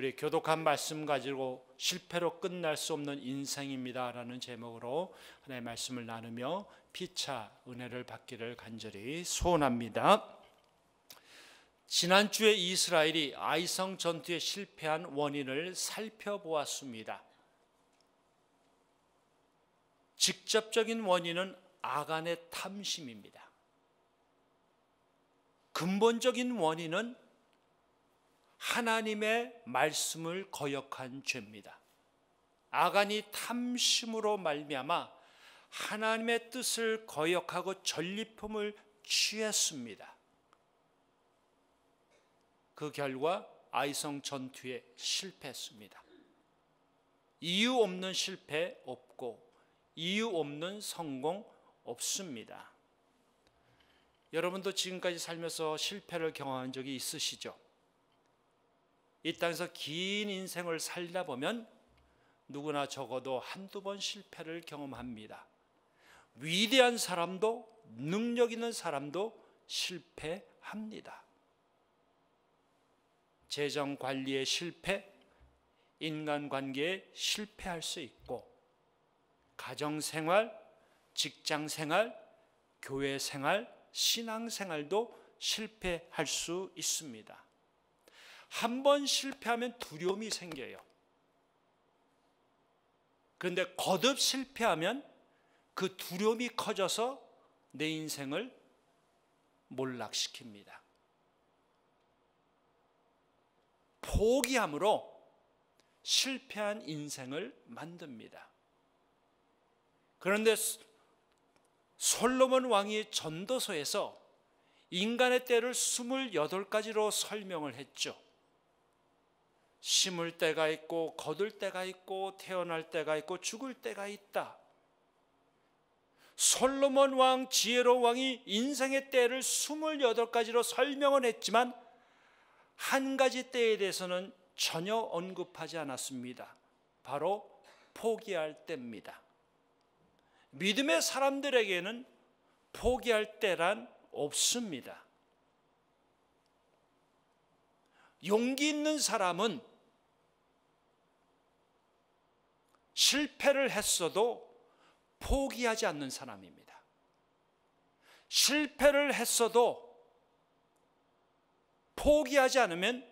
우리 교독한 말씀 가지고 실패로 끝날 수 없는 인생입니다라는 제목으로 하나의 말씀을 나누며 피차 은혜를 받기를 간절히 소원합니다. 지난주에 이스라엘이 아이성 전투에 실패한 원인을 살펴보았습니다. 직접적인 원인은 아간의 탐심입니다. 근본적인 원인은 하나님의 말씀을 거역한 죄입니다. 아간이 탐심으로 말미암아 하나님의 뜻을 거역하고 전리품을 취했습니다. 그 결과 아이성 전투에 실패했습니다. 이유 없는 실패 없고 이유 없는 성공 없습니다. 여러분도 지금까지 살면서 실패를 경험한 적이 있으시죠? 이 땅에서 긴 인생을 살다 보면 누구나 적어도 한두 번 실패를 경험합니다. 위대한 사람도 능력 있는 사람도 실패합니다. 재정 관리의 실패, 인간 관계에 실패할 수 있고, 가정 생활, 직장 생활, 교회 생활, 신앙 생활도 실패할 수 있습니다. 한번 실패하면 두려움이 생겨요. 그런데 거듭 실패하면 그 두려움이 커져서 내 인생을 몰락시킵니다. 포기함으로 실패한 인생을 만듭니다. 그런데 솔로몬 왕이 전도서에서 인간의 때를 28가지로 설명을 했죠. 심을 때가 있고 거둘 때가 있고 태어날 때가 있고 죽을 때가 있다. 솔로몬 왕, 지혜로 왕이 인생의 때를 28가지로 설명은 했지만 한 가지 때에 대해서는 전혀 언급하지 않았습니다. 바로 포기할 때입니다. 믿음의 사람들에게는 포기할 때란 없습니다. 용기 있는 사람은 실패를 했어도 포기하지 않는 사람입니다. 실패를 했어도 포기하지 않으면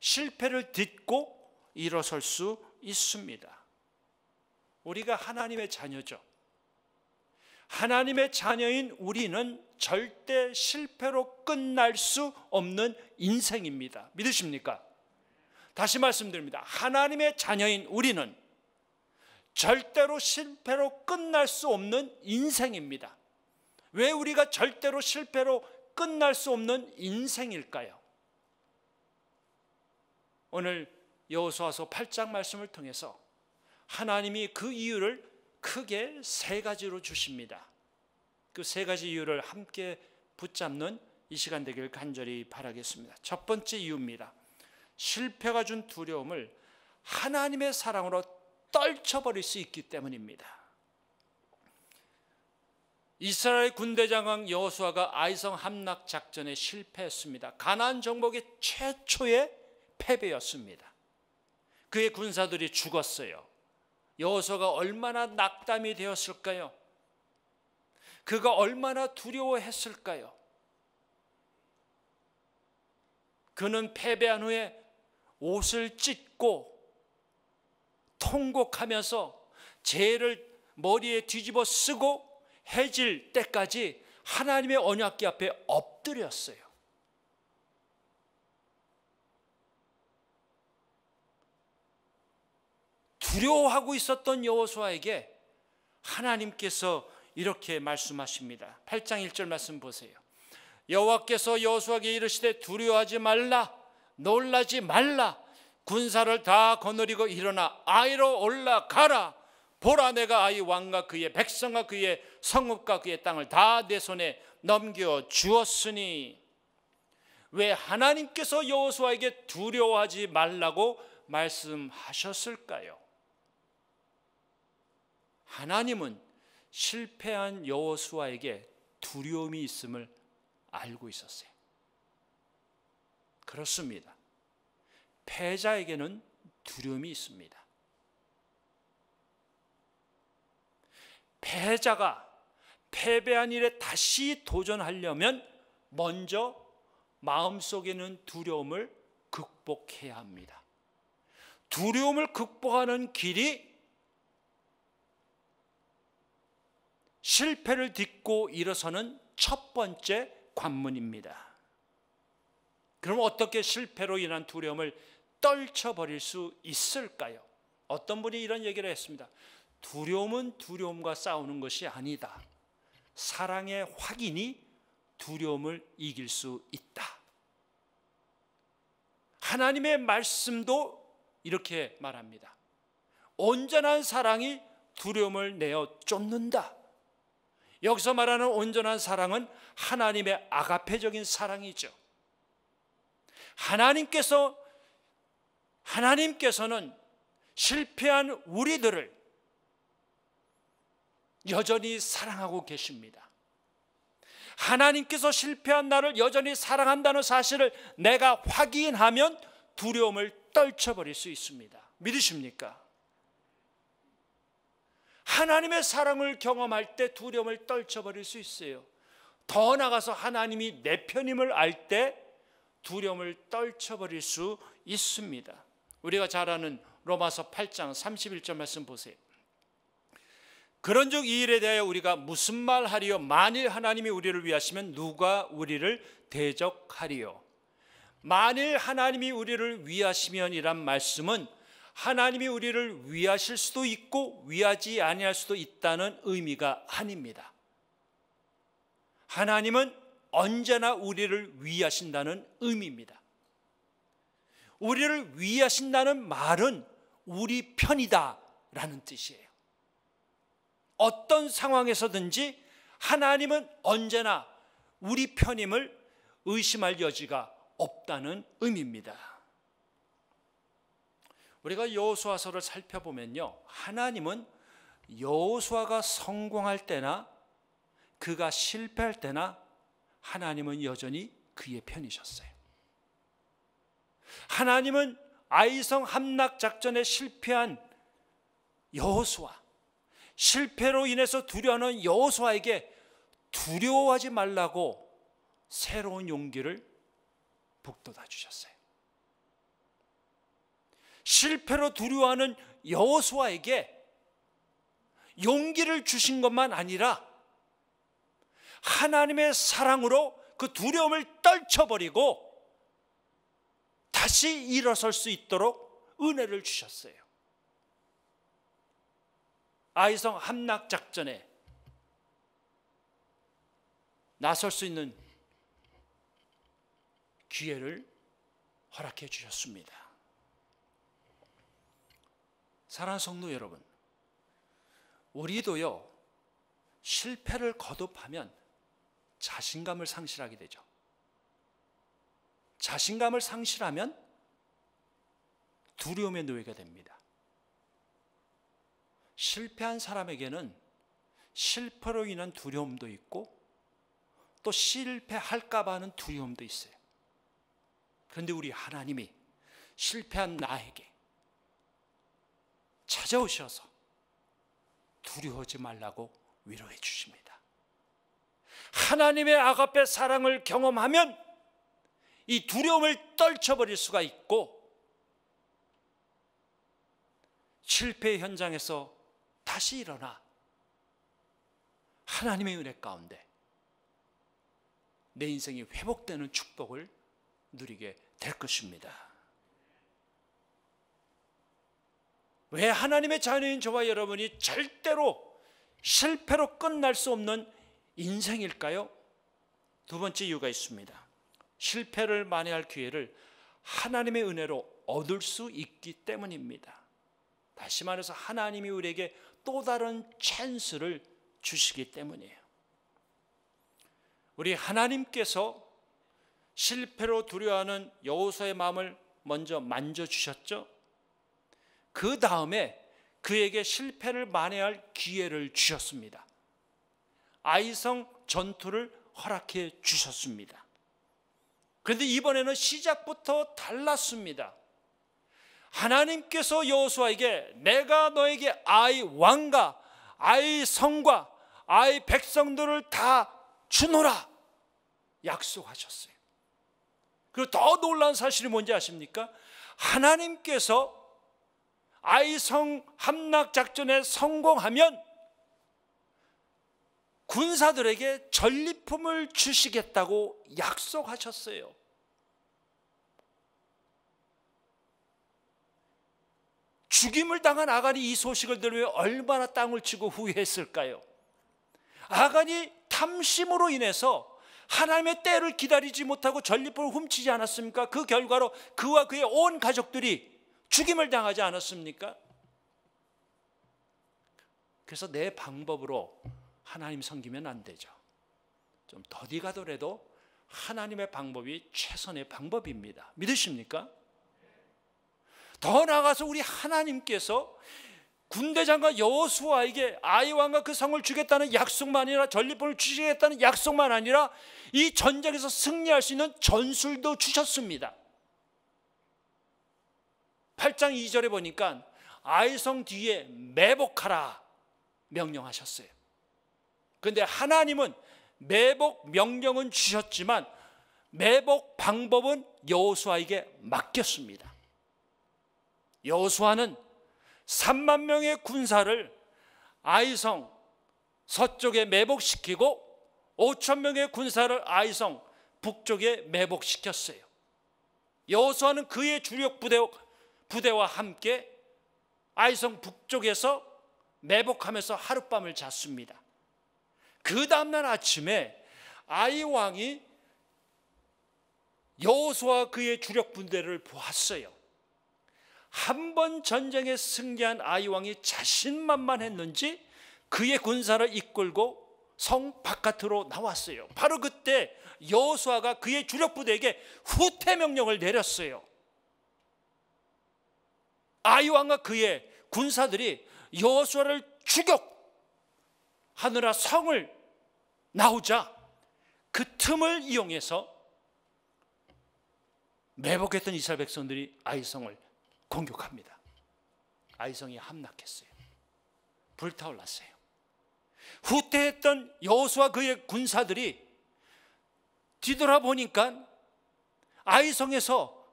실패를 딛고 일어설 수 있습니다. 우리가 하나님의 자녀죠. 하나님의 자녀인 우리는 절대 실패로 끝날 수 없는 인생입니다. 믿으십니까? 다시 말씀드립니다. 하나님의 자녀인 우리는 절대로 실패로 끝날 수 없는 인생입니다. 왜 우리가 절대로 실패로 끝날 수 없는 인생일까요? 오늘 여호수아서 8장 말씀을 통해서 하나님이 그 이유를 크게 세 가지로 주십니다. 그 세 가지 이유를 함께 붙잡는 이 시간 되길 간절히 바라겠습니다. 첫 번째 이유입니다. 실패가 준 두려움을 하나님의 사랑으로 떨쳐버릴 수 있기 때문입니다. 이스라엘 군대 장관 여호수아가 아이성 함락 작전에 실패했습니다. 가나안 정복의 최초의 패배였습니다. 그의 군사들이 죽었어요. 여호수아가 얼마나 낙담이 되었을까요? 그가 얼마나 두려워했을까요? 그는 패배한 후에 옷을 찢고 통곡하면서 죄를 머리에 뒤집어 쓰고 해질 때까지 하나님의 언약기 앞에 엎드렸어요. 두려워하고 있었던 여호수아에게 하나님께서 이렇게 말씀하십니다. 8장 1절 말씀 보세요. 여호와께서 여호수아에게 이르시되 두려워하지 말라 놀라지 말라 군사를 다 거느리고 일어나 아이로 올라가라. 보라 내가 아이 왕과 그의 백성과 그의 성읍과 그의 땅을 다 내 손에 넘겨 주었으니 왜 하나님께서 여호수아에게 두려워하지 말라고 말씀하셨을까요? 하나님은 실패한 여호수아에게 두려움이 있음을 알고 있었어요. 그렇습니다. 패자에게는 두려움이 있습니다. 패자가 패배한 일에 다시 도전하려면 먼저 마음속에 는 두려움을 극복해야 합니다. 두려움을 극복하는 길이 실패를 딛고 일어서는 첫 번째 관문입니다. 그럼 어떻게 실패로 인한 두려움을 떨쳐버릴 수 있을까요? 어떤 분이 이런 얘기를 했습니다. 두려움은 두려움과 싸우는 것이 아니다. 사랑의 확인이 두려움을 이길 수 있다. 하나님의 말씀도 이렇게 말합니다. 온전한 사랑이 두려움을 내어 쫓는다. 여기서 말하는 온전한 사랑은 하나님의 아가페적인 사랑이죠. 하나님께서 하나님께서는 실패한 우리들을 여전히 사랑하고 계십니다. 하나님께서 실패한 나를 여전히 사랑한다는 사실을 내가 확인하면 두려움을 떨쳐버릴 수 있습니다. 믿으십니까? 하나님의 사랑을 경험할 때 두려움을 떨쳐버릴 수 있어요. 더 나아가서 하나님이 내 편임을 알 때 두려움을 떨쳐버릴 수 있습니다. 우리가 잘 아는 로마서 8장 31절 말씀 보세요. 그런즉 이 일에 대하여 우리가 무슨 말 하리요? 만일 하나님이 우리를 위하시면 누가 우리를 대적하리요? 만일 하나님이 우리를 위하시면이란 말씀은 하나님이 우리를 위하실 수도 있고 위하지 아니할 수도 있다는 의미가 아닙니다. 하나님은 언제나 우리를 위하신다는 의미입니다. 우리를 위하신다는 말은 우리 편이다라는 뜻이에요. 어떤 상황에서든지 하나님은 언제나 우리 편임을 의심할 여지가 없다는 의미입니다. 우리가 여호수아서를 살펴보면요. 하나님은 여호수아가 성공할 때나 그가 실패할 때나 하나님은 여전히 그의 편이셨어요. 하나님은 아이성 함락 작전에 실패한 여호수아 실패로 인해서 두려워하는 여호수아에게 두려워하지 말라고 새로운 용기를 북돋아 주셨어요. 실패로 두려워하는 여호수아에게 용기를 주신 것만 아니라 하나님의 사랑으로 그 두려움을 떨쳐버리고 다시 일어설 수 있도록 은혜를 주셨어요. 아이성 함락 작전에 나설 수 있는 기회를 허락해 주셨습니다. 사랑 성도 여러분, 우리도요, 실패를 거듭하면 자신감을 상실하게 되죠. 자신감을 상실하면 두려움에 놓이게 됩니다. 실패한 사람에게는 실패로 인한 두려움도 있고 또 실패할까봐 하는 두려움도 있어요. 그런데 우리 하나님이 실패한 나에게 찾아오셔서 두려워하지 말라고 위로해 주십니다. 하나님의 아가페 사랑을 경험하면 이 두려움을 떨쳐버릴 수가 있고 실패 현장에서 다시 일어나 하나님의 은혜 가운데 내 인생이 회복되는 축복을 누리게 될 것입니다. 왜 하나님의 자녀인 저와 여러분이 절대로 실패로 끝날 수 없는 인생일까요? 두 번째 이유가 있습니다. 실패를 만회할 기회를 하나님의 은혜로 얻을 수 있기 때문입니다. 다시 말해서 하나님이 우리에게 또 다른 찬스를 주시기 때문이에요. 우리 하나님께서 실패로 두려워하는 여호수아의 마음을 먼저 만져 주셨죠. 그 다음에 그에게 실패를 만회할 기회를 주셨습니다. 아이성 전투를 허락해 주셨습니다. 그런데 이번에는 시작부터 달랐습니다. 하나님께서 여호수아에게 내가 너에게 아이 왕과 아이 성과 아이 백성들을 다 주노라 약속하셨어요. 그리고 더놀라 사실이 뭔지 아십니까? 하나님께서 아이성 함락 작전에 성공하면 군사들에게 전리품을 주시겠다고 약속하셨어요. 죽임을 당한 아간이 이 소식을 들으 얼마나 땅을 치고 후회했을까요? 아간이 탐심으로 인해서 하나님의 때를 기다리지 못하고 전리품을 훔치지 않았습니까? 그 결과로 그와 그의 온 가족들이 죽임을 당하지 않았습니까? 그래서 내 방법으로 하나님 섬기면 안 되죠. 좀 더디 가더라도 하나님의 방법이 최선의 방법입니다. 믿으십니까? 더 나아가서 우리 하나님께서 군대장과 여호수아에게 아이왕과 그 성을 주겠다는 약속만 아니라 전리품을 주시겠다는 약속만 아니라 이 전쟁에서 승리할 수 있는 전술도 주셨습니다. 8장 2절에 보니까 아이성 뒤에 매복하라 명령하셨어요. 근데 하나님은 매복 명령은 주셨지만 매복 방법은 여호수아에게 맡겼습니다. 여호수아는 3만 명의 군사를 아이성 서쪽에 매복시키고 5천 명의 군사를 아이성 북쪽에 매복시켰어요. 여호수아는 그의 주력 부대, 부대와 함께 아이성 북쪽에서 매복하면서 하룻밤을 잤습니다. 그 다음날 아침에 아이 왕이 여호수아 그의 주력 분대를 보았어요. 한 번 전쟁에 승리한 아이 왕이 자신만만했는지 그의 군사를 이끌고 성 바깥으로 나왔어요. 바로 그때 여호수아가 그의 주력 부대에게 후퇴 명령을 내렸어요. 아이 왕과 그의 군사들이 여호수아를 죽여 하느라 성을 나오자 그 틈을 이용해서 매복했던 이스라엘 백성들이 아이성을 공격합니다. 아이성이 함락했어요. 불타올랐어요. 후퇴했던 여호수와 그의 군사들이 뒤돌아보니까 아이성에서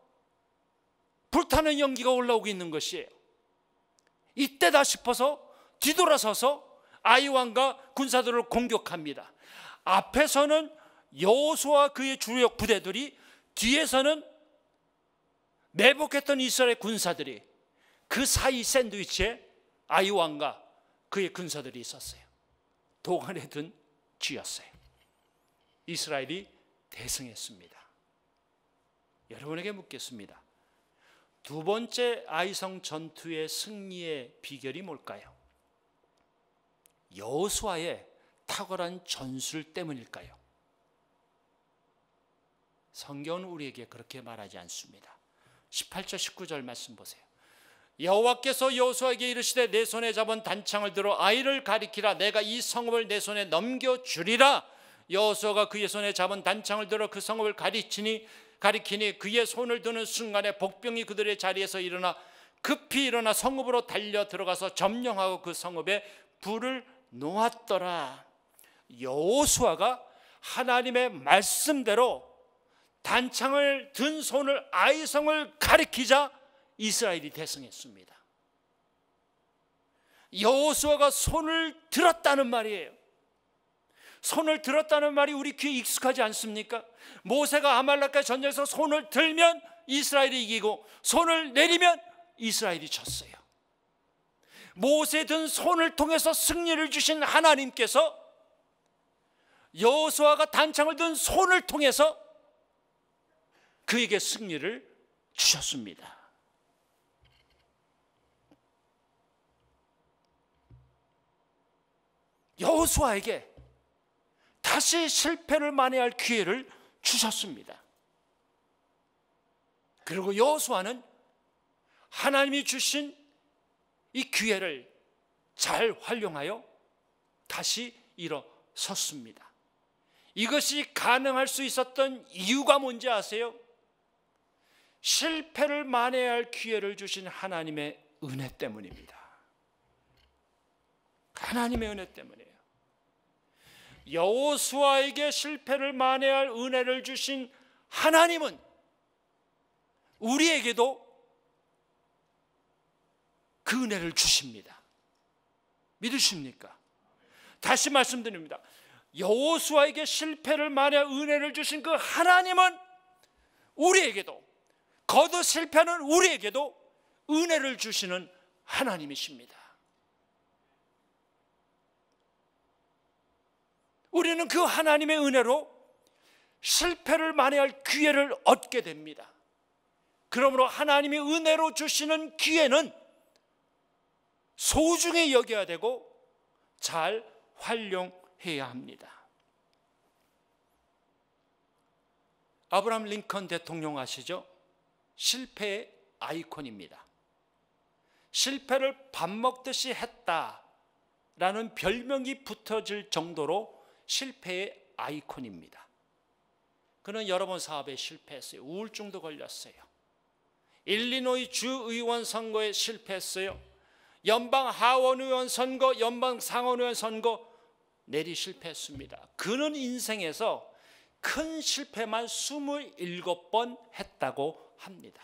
불타는 연기가 올라오고 있는 것이에요. 이때다 싶어서 뒤돌아서서 아이왕과 군사들을 공격합니다. 앞에서는 여호수아 그의 주력 부대들이 뒤에서는 내복했던 이스라엘 군사들이 그 사이 샌드위치에 아이왕과 그의 군사들이 있었어요. 동안에 든 쥐였어요. 이스라엘이 대승했습니다. 여러분에게 묻겠습니다. 두 번째 아이성 전투의 승리의 비결이 뭘까요? 여호수아의 탁월한 전술 때문일까요? 성경은 우리에게 그렇게 말하지 않습니다. 18절 19절 말씀 보세요. 여호와께서 여호수아에게 이르시되 내 손에 잡은 단창을 들어 아이를 가리키라 내가 이 성읍을 내 손에 넘겨 주리라 여호수아가 그의 손에 잡은 단창을 들어 그 성읍을 가리치니 가리키니 그의 손을 드는 순간에 복병이 그들의 자리에서 일어나 급히 일어나 성읍으로 달려 들어가서 점령하고 그 성읍에 불을 놓았더라 여호수아가 하나님의 말씀대로 단창을 든 손을 아이성을 가리키자 이스라엘이 대성했습니다 여호수아가 손을 들었다는 말이에요. 손을 들었다는 말이 우리 귀에 익숙하지 않습니까? 모세가 아말라과 전쟁에서 손을 들면 이스라엘이 이기고 손을 내리면 이스라엘이 졌어요. 모세 든 손을 통해서 승리를 주신 하나님께서 여호수아가 단창을 든 손을 통해서 그에게 승리를 주셨습니다. 여호수아에게 다시 실패를 만회할 기회를 주셨습니다. 그리고 여호수아는 하나님이 주신 이 기회를 잘 활용하여 다시 일어섰습니다. 이것이 가능할 수 있었던 이유가 뭔지 아세요? 실패를 만회할 기회를 주신 하나님의 은혜 때문입니다. 하나님의 은혜 때문이에요. 여호수아에게 실패를 만회할 은혜를 주신 하나님은 우리에게도 그 은혜를 주십니다. 믿으십니까? 다시 말씀드립니다. 여호수아에게 실패를 말해 은혜를 주신 그 하나님은 우리에게도 거듭 실패는 우리에게도 은혜를 주시는 하나님이십니다. 우리는 그 하나님의 은혜로 실패를 만회할 기회를 얻게 됩니다. 그러므로 하나님이 은혜로 주시는 기회는 소중히 여겨야 되고 잘 활용 해야 합니다. 아브람 링컨 대통령 아시죠? 실패의 아이콘입니다. 실패를 밥 먹듯이 했다라는 별명이 붙어질 정도로 실패의 아이콘입니다. 그는 여러 번 사업에 실패했어요. 우울증도 걸렸어요. 일리노이 주의원 선거에 실패했어요. 연방 하원의원 선거, 연방 상원의원 선거 내리 실패했습니다. 그는 인생에서 큰 실패만 27번 했다고 합니다.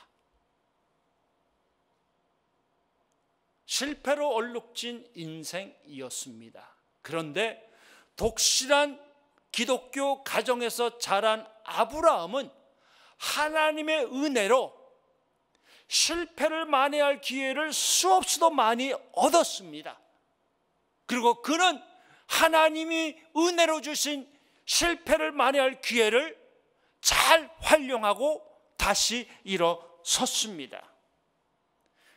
실패로 얼룩진 인생이었습니다. 그런데 독실한 기독교 가정에서 자란 아브라함은 하나님의 은혜로 실패를 만회할 기회를 수없이도 많이 얻었습니다. 그리고 그는 하나님이 은혜로 주신 실패를 만회할 기회를 잘 활용하고 다시 일어섰습니다.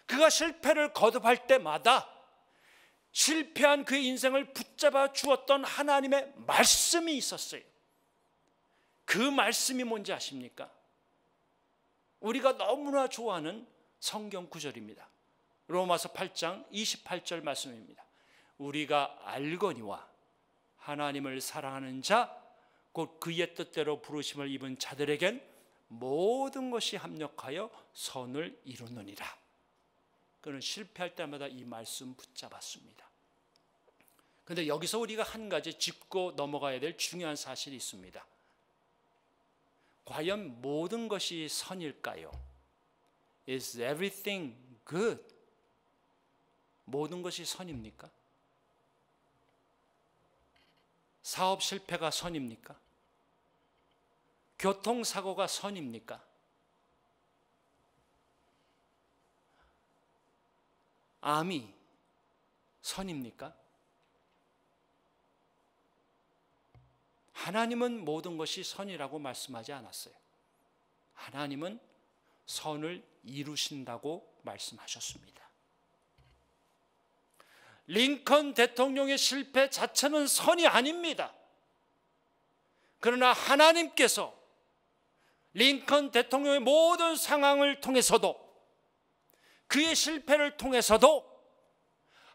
그가 실패를 거듭할 때마다 실패한 그의 인생을 붙잡아 주었던 하나님의 말씀이 있었어요. 그 말씀이 뭔지 아십니까? 우리가 너무나 좋아하는 성경 구절입니다. 로마서 8장 28절 말씀입니다. 우리가 알거니와 하나님을 사랑하는 자, 곧 그의 뜻대로 부르심을 입은 자들에겐 모든 것이 합력하여 선을 이루느니라. 그는 실패할 때마다 이 말씀 붙잡았습니다. 근데 여기서 우리가 한 가지 짚고 넘어가야 될 중요한 사실이 있습니다. 과연 모든 것이 선일까요? Is everything good? 모든 것이 선입니까? 사업 실패가 선입니까? 교통사고가 선입니까? 암이 선입니까? 하나님은 모든 것이 선이라고 말씀하지 않았어요. 하나님은 선을 이루신다고 말씀하셨습니다. 링컨 대통령의 실패 자체는 선이 아닙니다. 그러나 하나님께서 링컨 대통령의 모든 상황을 통해서도 그의 실패를 통해서도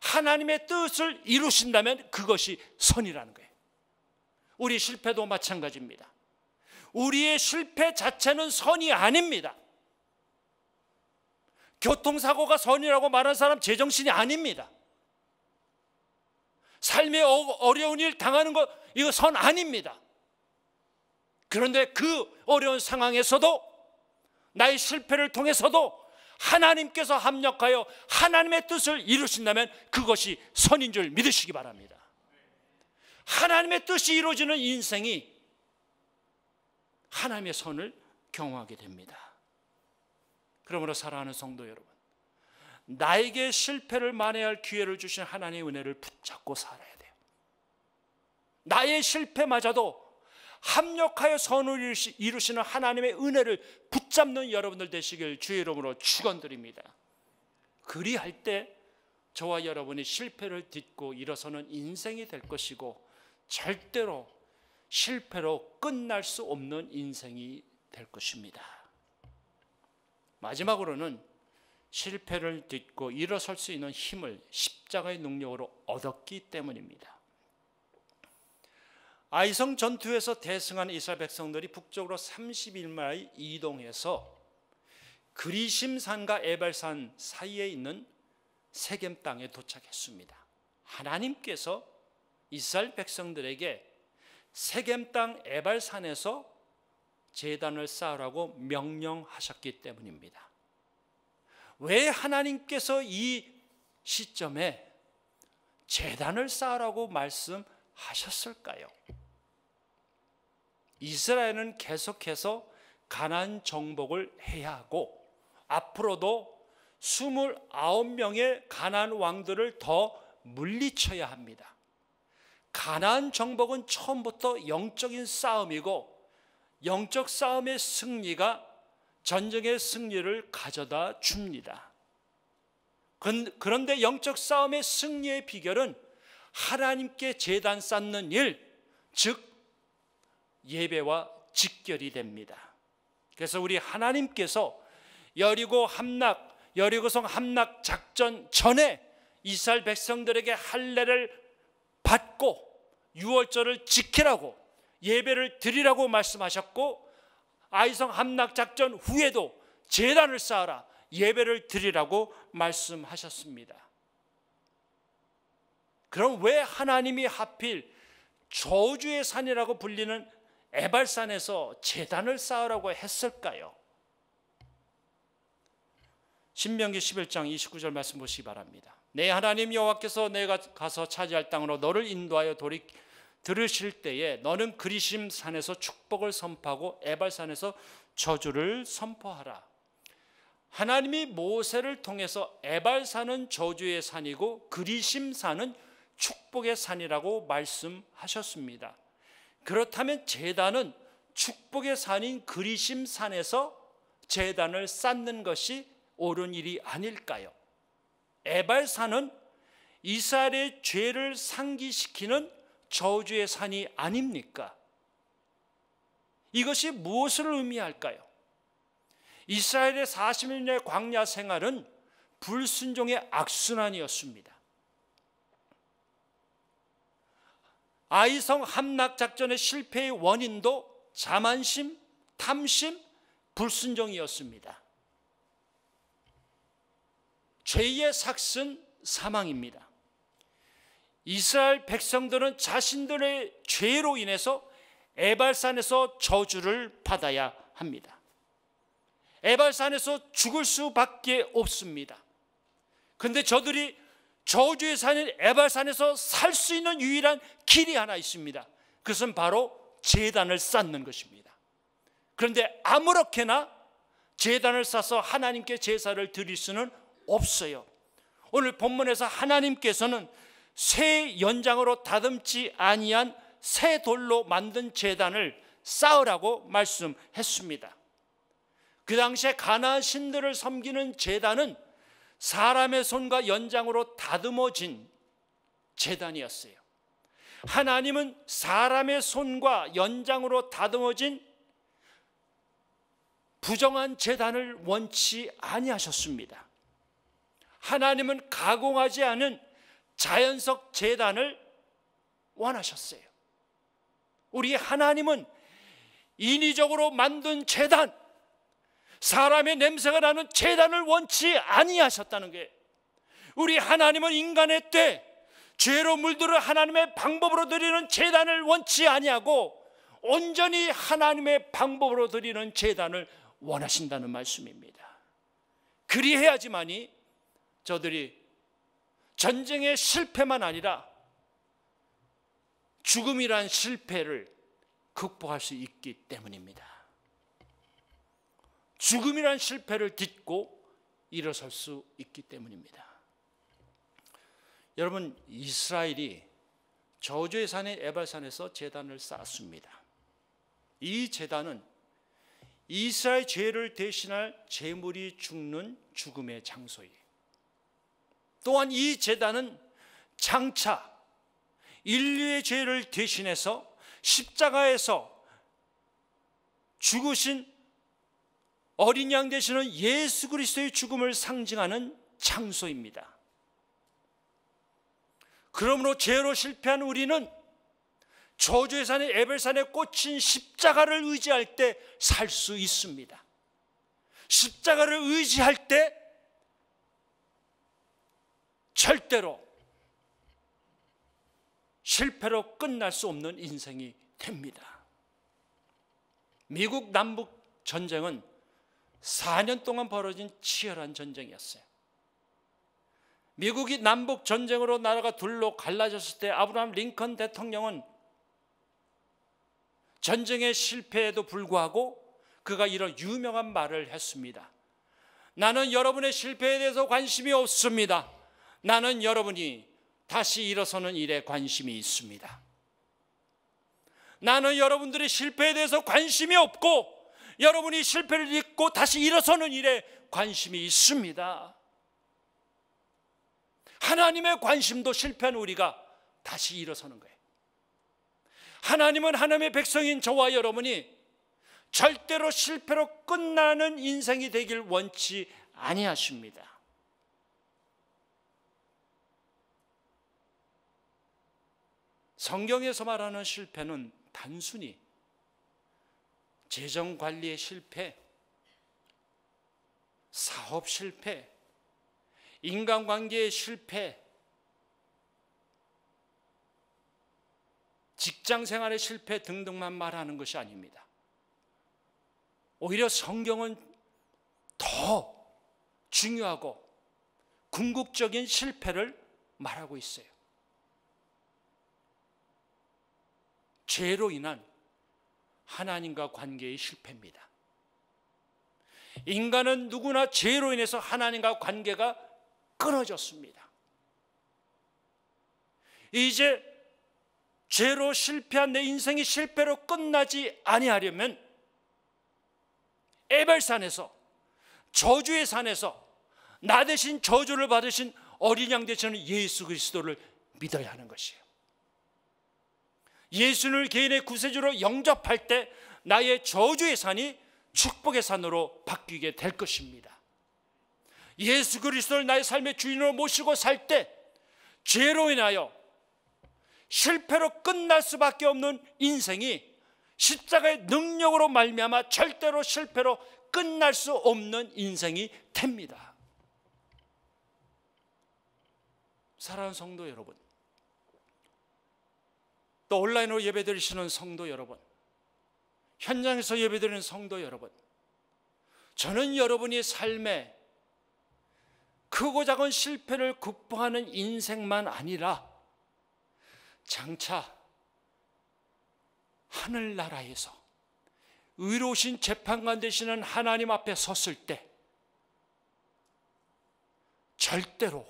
하나님의 뜻을 이루신다면 그것이 선이라는 거예요. 우리 실패도 마찬가지입니다. 우리의 실패 자체는 선이 아닙니다. 교통사고가 선이라고 말한 사람 제정신이 아닙니다. 삶의 어, 어려운 일 당하는 것 이거 선 아닙니다. 그런데 그 어려운 상황에서도 나의 실패를 통해서도 하나님께서 합력하여 하나님의 뜻을 이루신다면 그것이 선인 줄 믿으시기 바랍니다. 하나님의 뜻이 이루어지는 인생이 하나님의 선을 경험하게 됩니다. 그러므로 사랑하는 성도 여러분, 나에게 실패를 만회할 기회를 주신 하나님의 은혜를 붙잡고 살아야 돼요. 나의 실패마저도 합력하여 선을 이루시는 하나님의 은혜를 붙잡는 여러분들 되시길 주의 이름으로 축원드립니다. 그리할 때 저와 여러분이 실패를 딛고 일어서는 인생이 될 것이고 절대로 실패로 끝날 수 없는 인생이 될 것입니다. 마지막으로는 실패를 딛고 일어설 수 있는 힘을 십자가의 능력으로 얻었기 때문입니다. 아이성 전투에서 대승한 이스라엘 백성들이 북쪽으로 31마일 이동해서 그리심산과 에발산 사이에 있는 세겜 땅에 도착했습니다. 하나님께서 이스라엘 백성들에게 세겜 땅 에발산에서 제단을 쌓으라고 명령하셨기 때문입니다. 왜 하나님께서 이 시점에 재단을 쌓으라고 말씀하셨을까요? 이스라엘은 계속해서 가난 정복을 해야 하고 앞으로도 29명의 가난 왕들을 더 물리쳐야 합니다. 가난 정복은 처음부터 영적인 싸움이고 영적 싸움의 승리가 전쟁의 승리를 가져다 줍니다. 그런데 영적 싸움의 승리의 비결은 하나님께 재단 쌓는 일, 즉 예배와 직결이 됩니다. 그래서 우리 하나님께서 여리고 함락, 여리고성 함락 작전 전에 이스라엘 백성들에게 할례를 받고 유월절을 지키라고 예배를 드리라고 말씀하셨고 아이성 함락 작전 후에도 재단을 쌓아라 예배를 드리라고 말씀하셨습니다. 그럼 왜 하나님이 하필 저주의 산이라고 불리는 에발산에서 제단을 쌓으라고 했을까요? 신명기 11장 29절 말씀 보시기 바랍니다. 내 하나님 여호와께서 내가 가서 차지할 땅으로 너를 인도하여 돌이 들으실 때에 너는 그리심 산에서 축복을 선포하고 에발 산에서 저주를 선포하라. 하나님이 모세를 통해서 에발 산은 저주의 산이고 그리심 산은 축복의 산이라고 말씀하셨습니다. 그렇다면 제단은 축복의 산인 그리심 산에서 제단을 쌓는 것이 옳은 일이 아닐까요? 에발산은 이스라엘의 죄를 상기시키는 저주의 산이 아닙니까? 이것이 무엇을 의미할까요? 이스라엘의 41년의 광야 생활은 불순종의 악순환이었습니다. 아이성 함락 작전의 실패의 원인도 자만심, 탐심, 불순종이었습니다. 죄의 삭은 사망입니다. 이스라엘 백성들은 자신들의 죄로 인해서 에발산에서 저주를 받아야 합니다. 에발산에서 죽을 수밖에 없습니다. 근데 저들이 저주의 산인 에발산에서 살 수 있는 유일한 길이 하나 있습니다. 그것은 바로 재단을 쌓는 것입니다. 그런데 아무렇게나 재단을 쌓아서 하나님께 제사를 드릴 수는 없어요. 오늘 본문에서 하나님께서는 새 연장으로 다듬지 아니한 새 돌로 만든 재단을 쌓으라고 말씀했습니다. 그 당시에 가나 신들을 섬기는 재단은 사람의 손과 연장으로 다듬어진 재단이었어요. 하나님은 사람의 손과 연장으로 다듬어진 부정한 재단을 원치 아니하셨습니다. 하나님은 가공하지 않은 자연석 재단을 원하셨어요. 우리 하나님은 인위적으로 만든 재단, 사람의 냄새가 나는 재단을 원치 아니하셨다는 게 우리 하나님은 인간의 때 죄로 물들어 하나님의 방법으로 드리는 재단을 원치 아니하고 온전히 하나님의 방법으로 드리는 재단을 원하신다는 말씀입니다. 그리해야지만이 저들이 전쟁의 실패만 아니라 죽음이란 실패를 극복할 수 있기 때문입니다. 죽음이란 실패를 딛고 일어설 수 있기 때문입니다. 여러분 이스라엘이 저주의 산의 에발산에서 재단을쌓습니다이재단은 이스라엘 죄를 대신할 제물이 죽는 죽음의 장소예요. 또한 이제단은 장차 인류의 죄를 대신해서 십자가에서 죽으신 어린 양 되시는 예수 그리스도의 죽음을 상징하는 장소입니다 그러므로 죄로 실패한 우리는 저주의 산의 에벨산에 꽂힌 십자가를 의지할 때 살 수 있습니다. 십자가를 의지할 때 절대로 실패로 끝날 수 없는 인생이 됩니다. 미국 남북 전쟁은 4년 동안 벌어진 치열한 전쟁이었어요. 미국이 남북 전쟁으로 나라가 둘로 갈라졌을 때 아브라함 링컨 대통령은 전쟁의 실패에도 불구하고 그가 이런 유명한 말을 했습니다. 나는 여러분의 실패에 대해서 관심이 없습니다. 나는 여러분이 다시 일어서는 일에 관심이 있습니다. 나는 여러분들의 실패에 대해서 관심이 없고 여러분이 실패를 잊고 다시 일어서는 일에 관심이 있습니다. 하나님의 관심도 실패한 우리가 다시 일어서는 거예요. 하나님은 하나님의 백성인 저와 여러분이 절대로 실패로 끝나는 인생이 되길 원치 아니하십니다. 성경에서 말하는 실패는 단순히 재정 관리의 실패, 사업 실패, 인간관계의 실패, 직장 생활의 실패 등등만 말하는 것이 아닙니다. 오히려 성경은 더 중요하고 궁극적인 실패를 말하고 있어요. 죄로 인한 하나님과 관계의 실패입니다. 인간은 누구나 죄로 인해서 하나님과 관계가 끊어졌습니다. 이제 죄로 실패한 내 인생이 실패로 끝나지 아니하려면 에벨산에서 저주의 산에서 나 대신 저주를 받으신 어린 양되시 예수 그리스도를 믿어야 하는 것이에요. 예수를 개인의 구세주로 영접할 때 나의 저주의 산이 축복의 산으로 바뀌게 될 것입니다. 예수 그리스도를 나의 삶의 주인으로 모시고 살 때 죄로 인하여 실패로 끝날 수밖에 없는 인생이 십자가의 능력으로 말미암아 절대로 실패로 끝날 수 없는 인생이 됩니다. 사랑하는 성도 여러분, 또 온라인으로 예배드리시는 성도 여러분, 현장에서 예배드리는 성도 여러분, 저는 여러분이 삶에 크고 작은 실패를 극복하는 인생만 아니라 장차 하늘나라에서 의로우신 재판관 되시는 하나님 앞에 섰을 때 절대로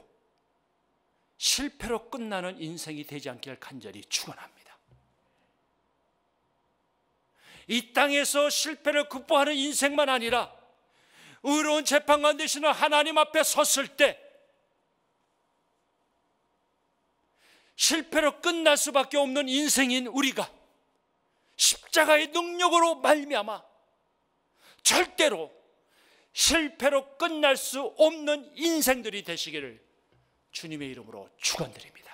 실패로 끝나는 인생이 되지 않기를 간절히 축원합니다. 이 땅에서 실패를 극복하는 인생만 아니라 의로운 재판관 되시는 하나님 앞에 섰을 때 실패로 끝날 수밖에 없는 인생인 우리가 십자가의 능력으로 말미암아 절대로 실패로 끝날 수 없는 인생들이 되시기를 주님의 이름으로 축원드립니다.